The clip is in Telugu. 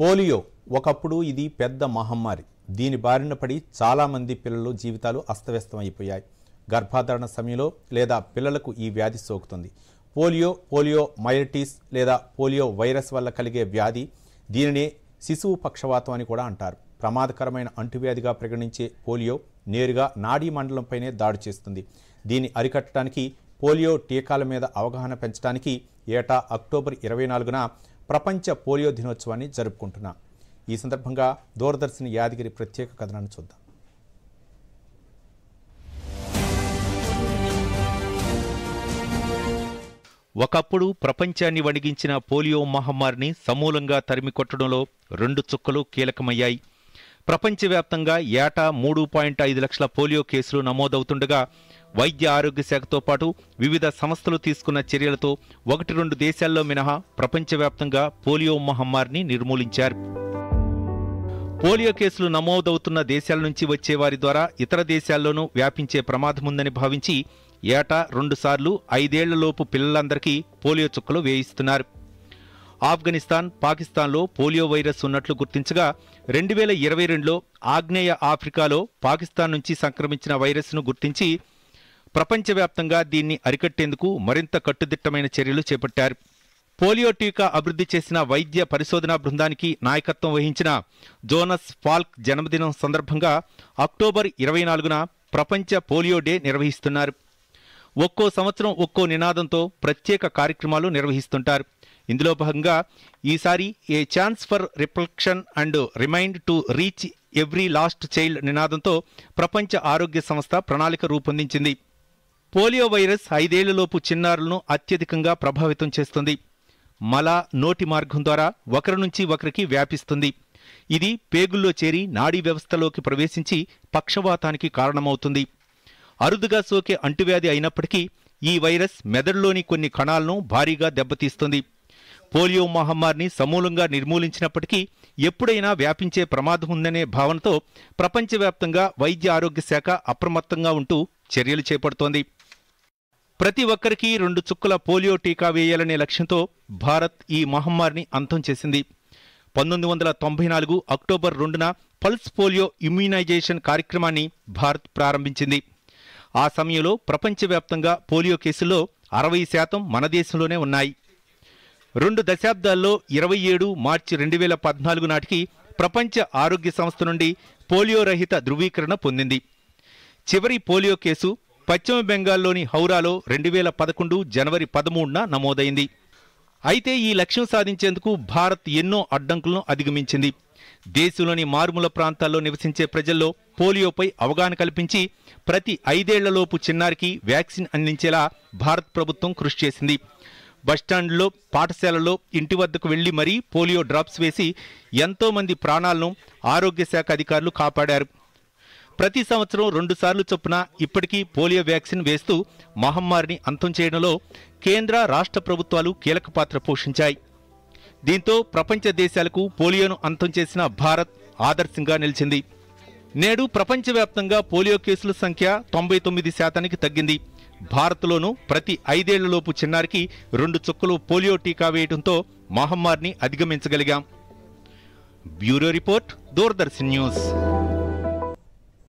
పోలియో ఒకప్పుడు ఇది పెద్ద మహమ్మారి దీని బారిన పడి చాలామంది పిల్లలు జీవితాలు అస్తవ్యస్తమైపోయాయి గర్భాధారణ సమయంలో లేదా పిల్లలకు ఈ వ్యాధి సోకుతుంది పోలియో పోలియో మైరటిస్ లేదా పోలియో వైరస్ వల్ల కలిగే వ్యాధి దీనినే శిశువు పక్షవాతం అని కూడా అంటారు ప్రమాదకరమైన అంటువ్యాధిగా పరిగణించే పోలియో నేరుగా నాడీ మండలంపైనే దాడి చేస్తుంది దీన్ని అరికట్టడానికి పోలియో టీకాల మీద అవగాహన పెంచడానికి ఏటా అక్టోబర్ ఇరవై నాలుగున ప్రపంచ పోలియో దినోత్సవాన్ని జరుపుకుంటున్నాం ఈ సందర్భంగా దూరదర్శన్ యాదగిరి ప్రత్యేక కథనాన్ని చూద్దాం ఒకప్పుడు ప్రపంచాన్ని వణిగించిన పోలియో మహమ్మారిని సమూలంగా తరిమికొట్టడంలో రెండు చుక్కలు కీలకమయ్యాయి ప్రపంచవ్యాప్తంగా ఏటా మూడు పాయింట్ ఐదు లక్షల పోలియో కేసులు నమోదవుతుండగా వైద్య ఆరోగ్య శాఖతో పాటు వివిధ సంస్థలు తీసుకున్న చర్యలతో ఒకటి రెండు దేశాల్లో మినహా ప్రపంచవ్యాప్తంగా పోలియో మహమ్మారిని నిర్మూలించారు పోలియో కేసులు నమోదవుతున్న దేశాల నుంచి వచ్చే వారి ద్వారా ఇతర దేశాల్లోనూ వ్యాపించే ప్రమాదముందని భావించి ఏటా రెండుసార్లు ఐదేళ్లలోపు పిల్లలందరికీ పోలియో చుక్కలు వేయిస్తున్నారు ఆఫ్ఘనిస్తాన్ పాకిస్తాన్లో పోలియో వైరస్ ఉన్నట్లు గుర్తించగా రెండు వేల ఇరవై రెండులో ఆగ్నేయ ఆఫ్రికాలో పాకిస్తాన్ నుంచి సంక్రమించిన వైరస్ను గుర్తించి ప్రపంచవ్యాప్తంగా దీన్ని అరికట్టేందుకు మరింత కట్టుదిట్టమైన చర్యలు చేపట్టారు పోలియో టీకా అభివృద్ధి చేసిన వైద్య పరిశోధనా బృందానికి నాయకత్వం వహించిన జోనస్ ఫాల్క్ జన్మదినం సందర్భంగా అక్టోబర్ ఇరవై నాలుగున ప్రపంచ పోలియో డే నిర్వహిస్తున్నారు ఒక్కో సంవత్సరం ఒక్కో నినాదంతో ప్రత్యేక కార్యక్రమాలు నిర్వహిస్తుంటారు ఇందులో భాగంగా ఈసారి a chance for reflection and remind to reach every last child నినాదంతో ప్రపంచ ఆరోగ్య సంస్థ ప్రణాళిక రూపొందించింది పోలియో వైరస్ ఐదేళ్లలోపు చిన్నారులను అత్యధికంగా ప్రభావితం చేస్తుంది మల నోటి మార్గం ద్వారా ఒకరి నుంచి ఒకరికి వ్యాపిస్తుంది ఇది పేగుల్లో చేరి నాడీ వ్యవస్థలోకి ప్రవేశించి పక్షవాతానికి కారణమవుతుంది అరుదుగా సోకే అంటువ్యాధి అయినప్పటికీ ఈ వైరస్ మెదడులోని కొన్ని కణాలను భారీగా దెబ్బతీస్తుంది పోలియో మహమ్మారిని సమూలంగా నిర్మూలించినప్పటికీ ఎప్పుడైనా వ్యాపించే ప్రమాదం ఉందనే భావనతో ప్రపంచవ్యాప్తంగా వైద్య ఆరోగ్య శాఖ అప్రమత్తంగా ఉంటూ చర్యలు చేపడుతోంది ప్రతి ఒక్కరికి రెండు చుక్కల పోలియో టీకా వేయాలనే లక్ష్యంతో భారత్ ఈ మహమ్మారిని అంతం చేసింది పంతొమ్మిది వందల తొంభై నాలుగు అక్టోబర్ రెండున పల్స్ పోలియో ఇమ్యూనైజేషన్ కార్యక్రమాన్ని భారత్ ప్రారంభించింది ఆ సమయంలో ప్రపంచవ్యాప్తంగా పోలియో కేసుల్లో అరవై శాతం మన దేశంలోనే ఉన్నాయి రెండు దశాబ్దాల్లో ఇరవై ఏడు మార్చి రెండు వేల పద్నాలుగు నాటికి ప్రపంచ ఆరోగ్య సంస్థ నుండి పోలియో రహిత ధృవీకరణ పొందింది చివరి పోలియో కేసు పశ్చిమ బెంగాల్లోని హౌరాలో రెండు వేల పదకొండు జనవరి పదమూడున నమోదైంది అయితే ఈ లక్ష్యం సాధించేందుకు భారత్ ఎన్నో అడ్డంకులను అధిగమించింది దేశంలోని మారుమూల ప్రాంతాల్లో నివసించే ప్రజల్లో పోలియోపై అవగాహన కల్పించి ప్రతి ఐదేళ్లలోపు చిన్నారికి వ్యాక్సిన్ అందించేలా భారత్ ప్రభుత్వం కృషి చేసింది బస్టాండ్లో పాఠశాలలో ఇంటి వద్దకు వెళ్లి మరీ పోలియో డ్రాప్స్ వేసి ఎంతోమంది ప్రాణాలను ఆరోగ్య శాఖ అధికారులు కాపాడారు ప్రతి సంవత్సరం రెండుసార్లు చొప్పున ఇప్పటికీ పోలియో వ్యాక్సిన్ వేస్తూ మహమ్మారిని అంతం చేయడంలో కేంద్ర రాష్ట్ర ప్రభుత్వాలు కీలక పాత్ర పోషించాయి దీంతో ప్రపంచ దేశాలకు పోలియోను అంతం చేసిన భారత్ ఆదర్శంగా నిలిచింది నేడు ప్రపంచవ్యాప్తంగా పోలియో కేసుల సంఖ్య తొంభై తొమ్మిది శాతానికి తగ్గింది భారత్లోనూ ప్రతి ఐదేళ్లలోపు చిన్నారికి రెండు చుక్కలు పోలియో టీకా వేయడంతో మహమ్మారిని అధిగమించగలిగాం బ్యూరో రిపోర్ట్ దూరదర్శన్ న్యూస్